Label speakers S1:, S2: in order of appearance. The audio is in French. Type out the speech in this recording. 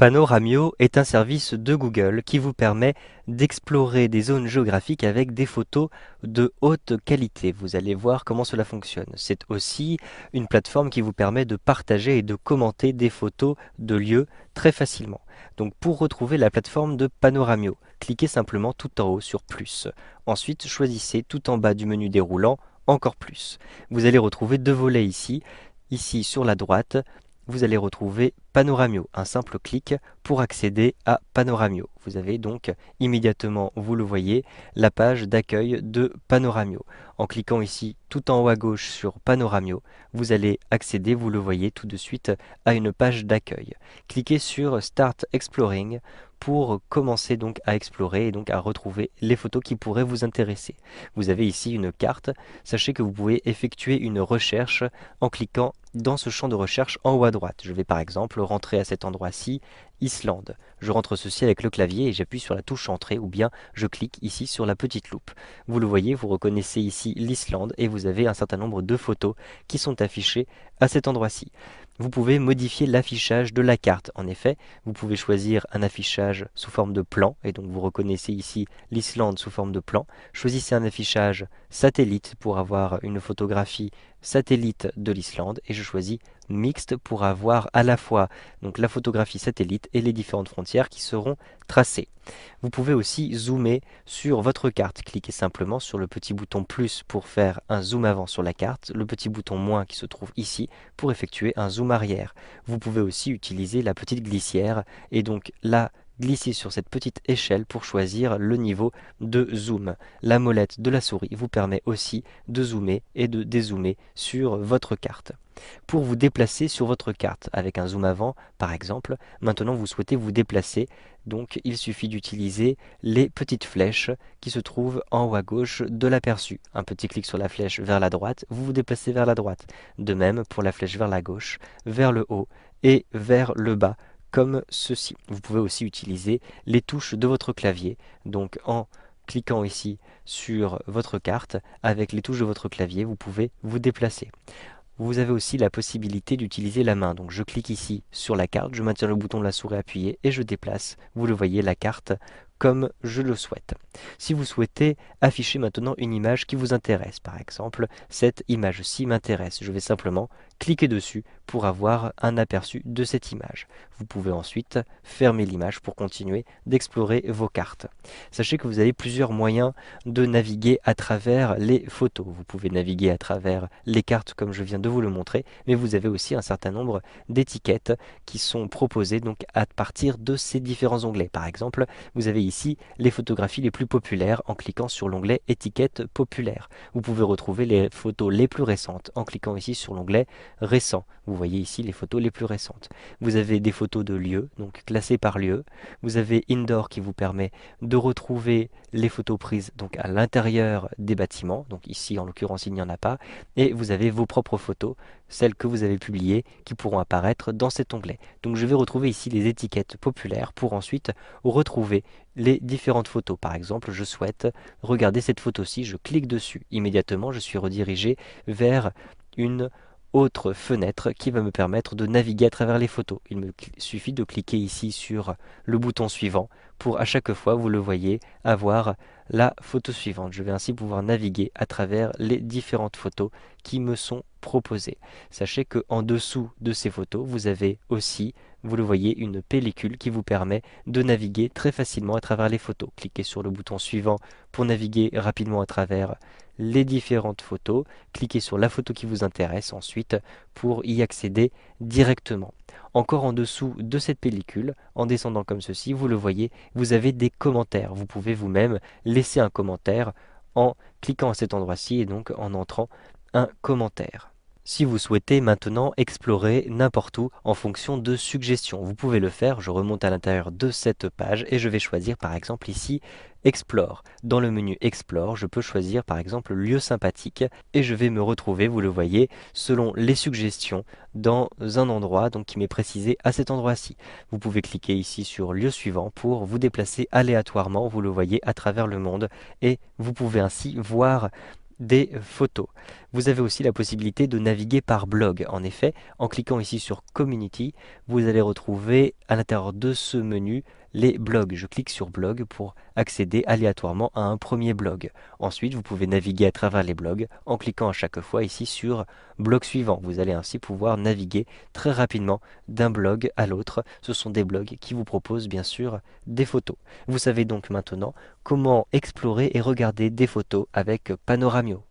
S1: Panoramio est un service de Google qui vous permet d'explorer des zones géographiques avec des photos de haute qualité. Vous allez voir comment cela fonctionne. C'est aussi une plateforme qui vous permet de partager et de commenter des photos de lieux très facilement. Donc pour retrouver la plateforme de Panoramio, cliquez simplement tout en haut sur plus. Ensuite, choisissez tout en bas du menu déroulant encore plus. Vous allez retrouver deux volets ici. Ici sur la droite, vous allez retrouver Panoramio, un simple clic pour accéder à Panoramio. Vous avez donc immédiatement, vous le voyez, la page d'accueil de Panoramio. En cliquant ici tout en haut à gauche sur Panoramio, vous allez accéder, vous le voyez tout de suite, à une page d'accueil. Cliquez sur Start Exploring pour commencer donc à explorer et donc à retrouver les photos qui pourraient vous intéresser. Vous avez ici une carte, sachez que vous pouvez effectuer une recherche en cliquant dans ce champ de recherche en haut à droite. Je vais par exemple rentrer à cet endroit-ci, Islande. Je rentre ceci avec le clavier et j'appuie sur la touche entrée ou bien je clique ici sur la petite loupe. Vous le voyez, vous reconnaissez ici l'Islande et vous avez un certain nombre de photos qui sont affichées à cet endroit-ci. Vous pouvez modifier l'affichage de la carte. En effet, vous pouvez choisir un affichage sous forme de plan et donc vous reconnaissez ici l'Islande sous forme de plan. Choisissez un affichage satellite pour avoir une photographie satellite de l'Islande et je choisis mixte pour avoir à la fois donc, la photographie satellite et les différentes frontières qui seront tracées. Vous pouvez aussi zoomer sur votre carte. Cliquez simplement sur le petit bouton plus pour faire un zoom avant sur la carte, le petit bouton moins qui se trouve ici pour effectuer un zoom arrière. Vous pouvez aussi utiliser la petite glissière et donc la Glissez sur cette petite échelle pour choisir le niveau de zoom. La molette de la souris vous permet aussi de zoomer et de dézoomer sur votre carte. Pour vous déplacer sur votre carte avec un zoom avant par exemple, maintenant vous souhaitez vous déplacer, donc il suffit d'utiliser les petites flèches qui se trouvent en haut à gauche de l'aperçu. Un petit clic sur la flèche vers la droite, vous vous déplacez vers la droite. De même pour la flèche vers la gauche, vers le haut et vers le bas comme ceci. Vous pouvez aussi utiliser les touches de votre clavier, donc en cliquant ici sur votre carte, avec les touches de votre clavier, vous pouvez vous déplacer. Vous avez aussi la possibilité d'utiliser la main, donc je clique ici sur la carte, je maintiens le bouton de la souris appuyé et je déplace, vous le voyez, la carte comme je le souhaite. Si vous souhaitez afficher maintenant une image qui vous intéresse, par exemple, cette image-ci m'intéresse, je vais simplement cliquez dessus pour avoir un aperçu de cette image. Vous pouvez ensuite fermer l'image pour continuer d'explorer vos cartes. Sachez que vous avez plusieurs moyens de naviguer à travers les photos. Vous pouvez naviguer à travers les cartes comme je viens de vous le montrer, mais vous avez aussi un certain nombre d'étiquettes qui sont proposées donc à partir de ces différents onglets. Par exemple, vous avez ici les photographies les plus populaires en cliquant sur l'onglet étiquette populaire. Vous pouvez retrouver les photos les plus récentes en cliquant ici sur l'onglet récents. Vous voyez ici les photos les plus récentes. Vous avez des photos de lieux, donc classées par lieu. Vous avez Indoor qui vous permet de retrouver les photos prises donc à l'intérieur des bâtiments. Donc ici, en l'occurrence, il n'y en a pas. Et vous avez vos propres photos, celles que vous avez publiées, qui pourront apparaître dans cet onglet. Donc je vais retrouver ici les étiquettes populaires pour ensuite retrouver les différentes photos. Par exemple, je souhaite regarder cette photo-ci, je clique dessus. Immédiatement, je suis redirigé vers une autre fenêtre qui va me permettre de naviguer à travers les photos. Il me suffit de cliquer ici sur le bouton suivant pour à chaque fois, vous le voyez, avoir la photo suivante. Je vais ainsi pouvoir naviguer à travers les différentes photos qui me sont proposées. Sachez que en dessous de ces photos, vous avez aussi, vous le voyez, une pellicule qui vous permet de naviguer très facilement à travers les photos. Cliquez sur le bouton suivant pour naviguer rapidement à travers les différentes photos. Cliquez sur la photo qui vous intéresse ensuite pour y accéder directement. Encore en dessous de cette pellicule, en descendant comme ceci, vous le voyez, vous avez des commentaires. Vous pouvez vous-même laisser un commentaire en cliquant à cet endroit-ci et donc en entrant un commentaire si vous souhaitez maintenant explorer n'importe où en fonction de suggestions. Vous pouvez le faire, je remonte à l'intérieur de cette page et je vais choisir par exemple ici Explore. Dans le menu Explore, je peux choisir par exemple lieu sympathique et je vais me retrouver, vous le voyez, selon les suggestions dans un endroit donc qui m'est précisé à cet endroit-ci. Vous pouvez cliquer ici sur lieu suivant pour vous déplacer aléatoirement, vous le voyez, à travers le monde et vous pouvez ainsi voir des photos. Vous avez aussi la possibilité de naviguer par blog. En effet, en cliquant ici sur Community, vous allez retrouver à l'intérieur de ce menu les blogs. Je clique sur blog pour accéder aléatoirement à un premier blog. Ensuite, vous pouvez naviguer à travers les blogs en cliquant à chaque fois ici sur blog suivant. Vous allez ainsi pouvoir naviguer très rapidement d'un blog à l'autre. Ce sont des blogs qui vous proposent bien sûr des photos. Vous savez donc maintenant comment explorer et regarder des photos avec Panoramio.